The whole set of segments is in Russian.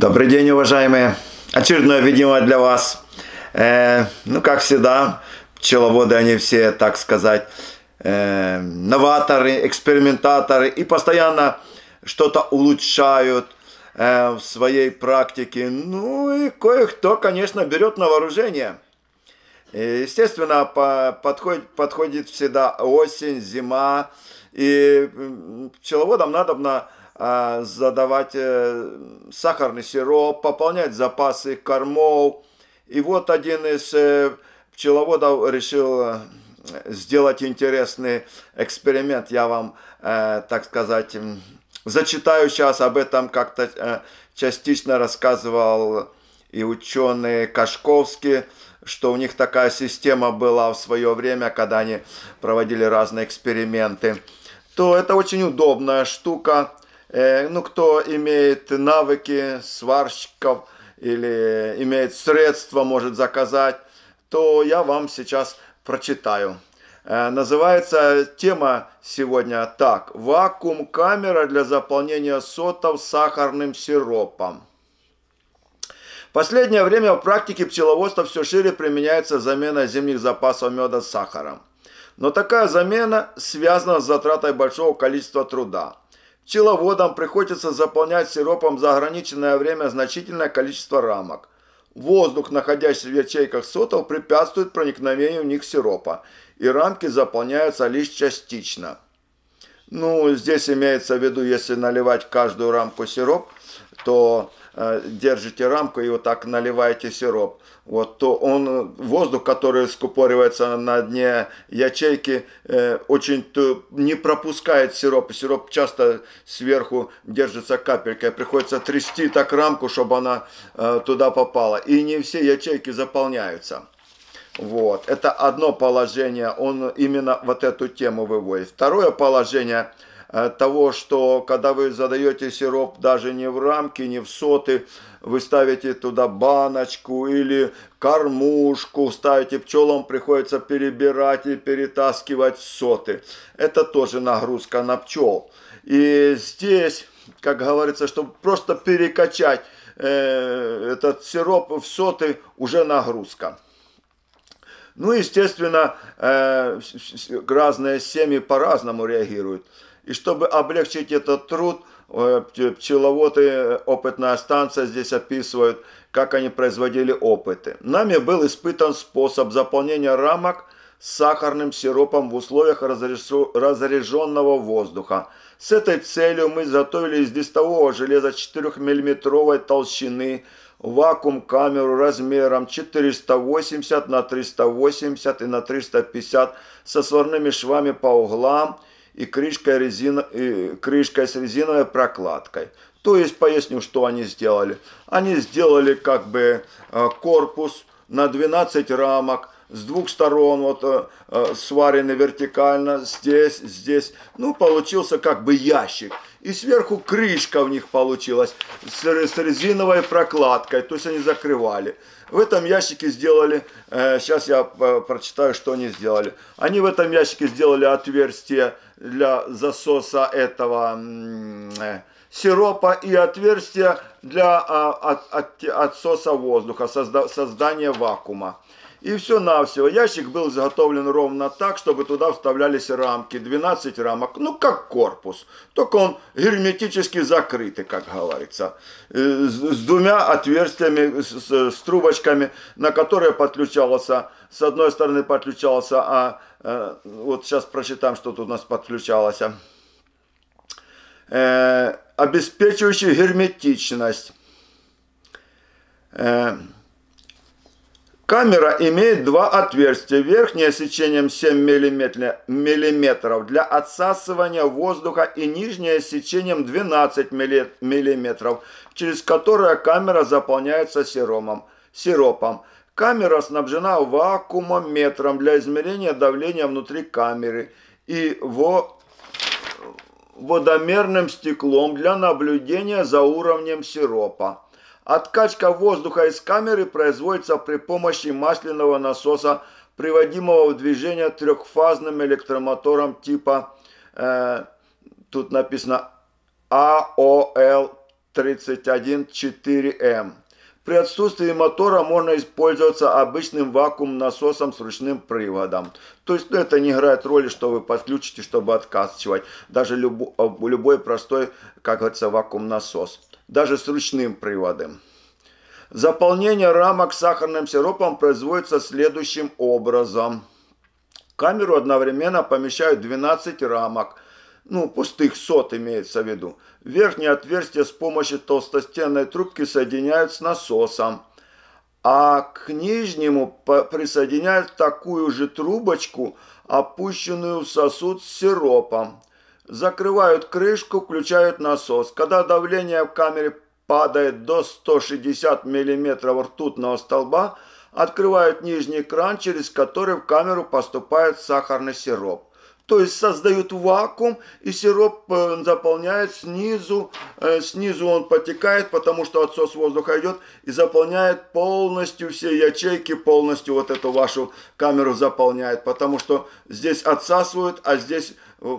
Добрый день, уважаемые. Очередное видео для вас. Э, ну, как всегда, пчеловоды, они все, так сказать, э, новаторы, экспериментаторы и постоянно что-то улучшают э, в своей практике. Ну и кое-кто, конечно, берет на вооружение. Естественно, по, подходит, подходит всегда осень, зима, и пчеловодам надо на а, задавать э, сахарный сироп, пополнять запасы кормов. И вот один из э, пчеловодов решил э, сделать интересный эксперимент. Я вам, так сказать, зачитаю сейчас об этом, как-то частично рассказывал и ученые Кашковский, что у них такая система была в свое время, когда они проводили разные эксперименты, то это очень удобная штука – Э, ну, кто имеет навыки сварщиков или имеет средства, может заказать, то я вам сейчас прочитаю. Э, называется тема сегодня так. Вакуум-камера для заполнения сотов сахарным сиропом. В последнее время в практике пчеловодства все шире применяется замена зимних запасов меда с сахаром. Но такая замена связана с затратой большого количества труда – Пчеловодам приходится заполнять сиропом за ограниченное время значительное количество рамок. Воздух, находящийся в ячейках сотов, препятствует проникновению в них сиропа, и рамки заполняются лишь частично. Ну, здесь имеется в виду, если наливать каждую рамку сироп, то Э, держите рамку и вот так наливаете сироп, вот, то он, э, воздух, который скупоривается на дне ячейки, э, очень не пропускает сироп. И сироп часто сверху держится капелькой. Приходится трясти так рамку, чтобы она э, туда попала. И не все ячейки заполняются. Вот, это одно положение, он именно вот эту тему выводит. Второе положение – Э, того, что когда вы задаете сироп даже не в рамки, не в соты, вы ставите туда баночку или кормушку, ставите пчелам, приходится перебирать и перетаскивать в соты. Это тоже нагрузка на пчел. И здесь, как говорится, чтобы просто перекачать э, этот сироп в соты, уже нагрузка. Ну, естественно, э, разные семьи по-разному реагируют. И чтобы облегчить этот труд, э, пчеловоды, э, опытная станция здесь описывают, как они производили опыты. Нами был испытан способ заполнения рамок с сахарным сиропом в условиях разряженного воздуха. С этой целью мы изготовили из листового железа 4-миллиметровой толщины вакуум-камеру размером 480 на 380 и на 350 со сварными швами по углам и крышка резин... и крышкой с резиновой прокладкой. То есть, поясню, что они сделали. Они сделали как бы э, корпус на 12 рамок, с двух сторон вот э, э, сварены вертикально, здесь, здесь. Ну, получился как бы ящик. И сверху крышка в них получилась с резиновой прокладкой, то есть они закрывали. В этом ящике сделали, сейчас э, я э, прочитаю, что они сделали. Они в этом ящике сделали отверстие для засоса этого э, сиропа и отверстие для а, отсоса воздуха, создания вакуума. И все-навсего. Ящик был заготовлен ровно так, чтобы туда вставлялись рамки, 12 рамок, ну как корпус. Только он герметически закрытый, как говорится, э, с двумя отверстиями, с, с трубочками, на которые подключался, с одной стороны подключался, а, а вот сейчас прочитаем, что тут у нас подключалось. Э, обеспечивающий герметичность. Э, Камера имеет два отверстия. Верхнее сечением 7 мм для отсасывания воздуха и нижнее сечением 12 мм, через которое камера заполняется сиромом, сиропом. Камера снабжена вакуумометром для измерения давления внутри камеры и во водомерным стеклом для наблюдения за уровнем сиропа. Откачка воздуха из камеры производится при помощи масляного насоса, приводимого в движение трехфазным электромотором типа, э, тут написано AOL314M. А при отсутствии мотора можно использоваться обычным вакуум насосом с ручным приводом. То есть ну, это не играет роли, что вы подключите, чтобы откачивать. Даже любо, любой простой, как говорится, вакуум насос даже с ручным приводом. Заполнение рамок сахарным сиропом производится следующим образом. В камеру одновременно помещают 12 рамок, ну, пустых сот имеется в виду. Верхнее отверстие с помощью толстостенной трубки соединяют с насосом, а к нижнему присоединяют такую же трубочку, опущенную в сосуд с сиропом. Закрывают крышку, включают насос. Когда давление в камере падает до 160 мм ртутного столба, открывают нижний кран, через который в камеру поступает сахарный сироп то есть создают вакуум, и сироп э, заполняет снизу, э, снизу он потекает, потому что отсос воздуха идет, и заполняет полностью все ячейки, полностью вот эту вашу камеру заполняет, потому что здесь отсасывают, а здесь э,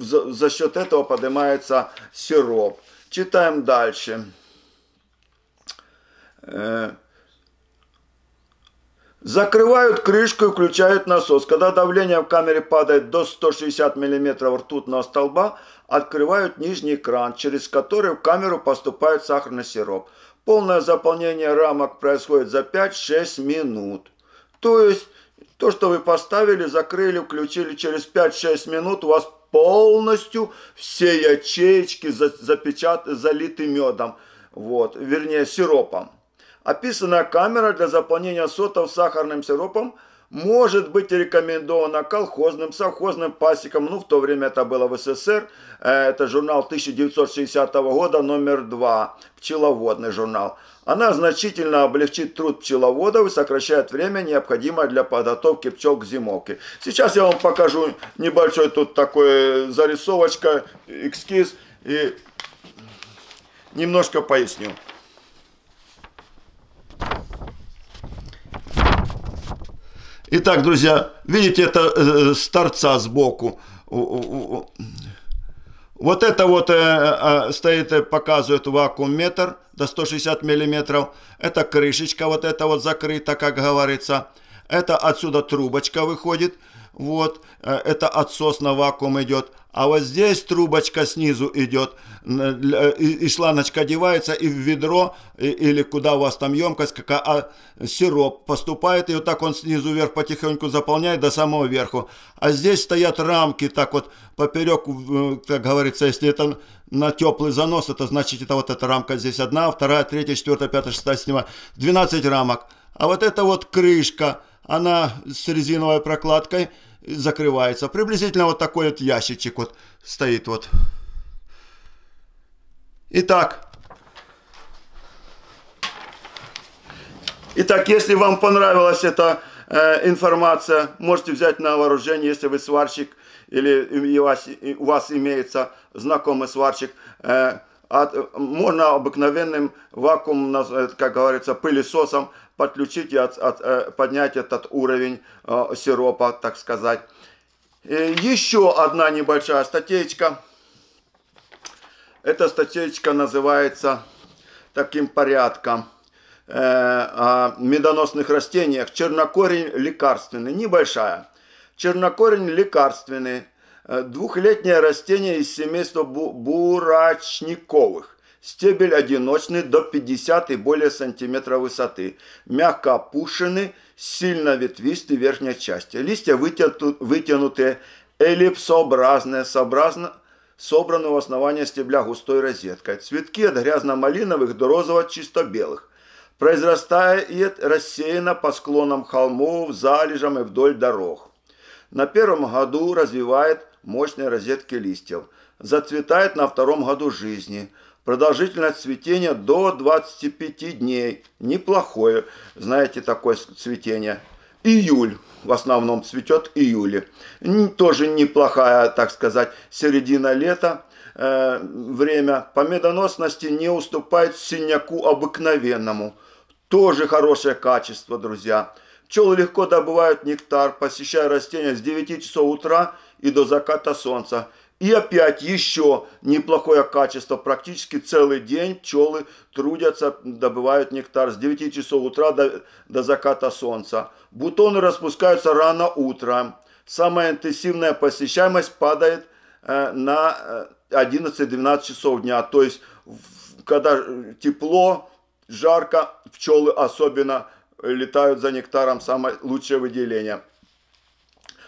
за, за счет этого поднимается сироп. Читаем дальше. Закрывают крышку и включают насос. Когда давление в камере падает до 160 мм ртутного столба, открывают нижний кран, через который в камеру поступает сахарный сироп. Полное заполнение рамок происходит за 5-6 минут. То есть, то, что вы поставили, закрыли, включили, через 5-6 минут у вас полностью все ячеечки запечат... залиты медом. Вот, вернее, сиропом описанная камера для заполнения сотов сахарным сиропом может быть рекомендована колхозным, совхозным пасекам. Ну, в то время это было в СССР. Э, это журнал 1960 года, номер 2, пчеловодный журнал. Она значительно облегчит труд пчеловодов и сокращает время, необходимое для подготовки пчел к зимовке. Сейчас я вам покажу небольшой тут такой э, зарисовочка, эскиз и немножко поясню. Итак, друзья, видите, это э, э с торца сбоку. Вот это вот э, э, стоит, показывает вакуум-метр до 160 миллиметров. Это крышечка вот эта вот закрыта, как говорится. Это отсюда трубочка выходит, вот, э, это отсос на вакуум идет, а вот здесь трубочка снизу идет, э, и шланочка одевается, и в ведро, или куда у вас там емкость, какая, а сироп поступает, и вот так он снизу вверх потихоньку заполняет до самого верху. А здесь стоят рамки, так вот поперек, э, как говорится, если это на теплый занос, это значит, это вот эта рамка здесь одна, вторая, третья, четвертая, пятая, шестая, седьмая, 12 рамок. А вот это вот крышка – она с резиновой прокладкой закрывается. Приблизительно вот такой вот ящичек вот стоит вот. Итак. Итак, если вам понравилась эта э, информация, можете взять на вооружение, если вы сварщик или у вас, у вас имеется знакомый сварщик. Э, от, можно обыкновенным вакуумным, э, как говорится, пылесосом подключить и от, от, э, поднять этот уровень э, сиропа, так сказать. И еще одна небольшая статейка. Эта статейка называется таким порядком э, о медоносных растениях. Чернокорень лекарственный, небольшая. Чернокорень лекарственный Э, двухлетнее растение из семейства бурачниковых. Стебель одиночный до 50 и более сантиметров высоты. Мягко опушенный, сильно ветвистый верхняя часть. Листья вытянут, вытянутые, эллипсообразные, сообразно, собраны в основания стебля густой розеткой. Цветки от грязно-малиновых до розово-чисто-белых. Произрастает рассеяно по склонам холмов, залежам и вдоль дорог. На первом году развивает мощной розетки листьев. Зацветает на втором году жизни. Продолжительность цветения до 25 дней. Неплохое, знаете, такое цветение. Июль. В основном цветет июле. Тоже неплохая, так сказать, середина лета э, время по медоносности не уступает синяку обыкновенному. Тоже хорошее качество, друзья. Пчелы легко добывают нектар, посещая растения с 9 часов утра и до заката солнца. И опять еще неплохое качество. Практически целый день пчелы трудятся, добывают нектар с 9 часов утра до, до заката солнца. Бутоны распускаются рано утром. Самая интенсивная посещаемость падает э, на 11-12 э, часов дня. То есть, когда тепло, жарко, пчелы особенно летают за нектаром, самое лучшее выделение.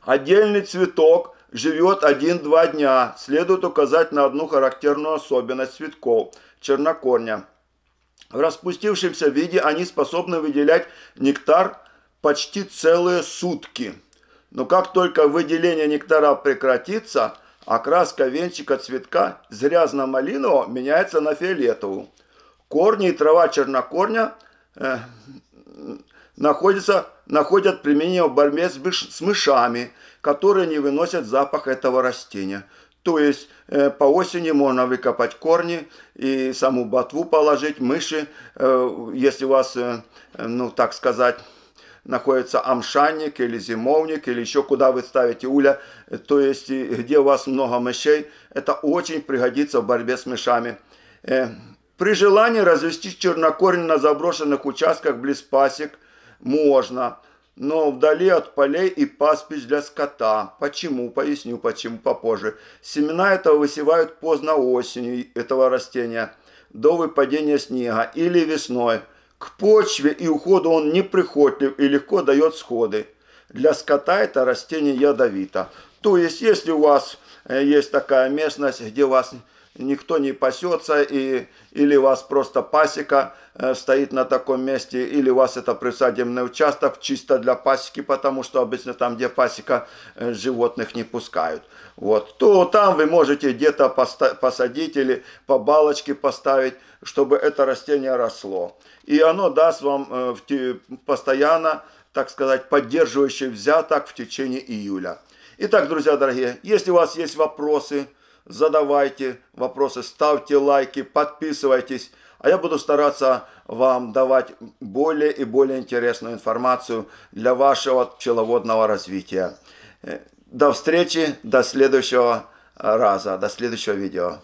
Отдельный цветок живет один-два дня. Следует указать на одну характерную особенность цветков – чернокорня. В распустившемся виде они способны выделять нектар почти целые сутки. Но как только выделение нектара прекратится, окраска венчика цветка с грязно-малинового меняется на фиолетовую. Корни и трава чернокорня э, находятся, находят применение в борьбе с, мыш, с мышами, которые не выносят запах этого растения. То есть э, по осени можно выкопать корни и саму ботву положить, мыши, э, если у вас, э, э ну так сказать, находится амшанник или зимовник, или еще куда вы ставите уля, э, то есть где у вас много мышей, это очень пригодится в борьбе с мышами. Э, при желании развести чернокорень на заброшенных участках близ пасек, можно, но вдали от полей и пастбищ для скота. Почему? Поясню почему попозже. Семена этого высевают поздно осенью этого растения, до выпадения снега или весной. К почве и уходу он неприхотлив и легко дает сходы. Для скота это растение ядовито. То есть, если у вас э, есть такая местность, где вас никто не пасется, и, или у вас просто пасека э, стоит на таком месте, или у вас это присадебный участок чисто для пасеки, потому что обычно там, где пасека, э, животных не пускают. Вот, то там вы можете где-то посадить или по балочке поставить, чтобы это растение росло. И оно даст вам э, постоянно, так сказать, поддерживающий взяток в течение июля. Итак, друзья дорогие, если у вас есть вопросы, задавайте вопросы, ставьте лайки, подписывайтесь. А я буду стараться вам давать более и более интересную информацию для вашего пчеловодного развития. Э, до встречи, до следующего раза, до следующего видео.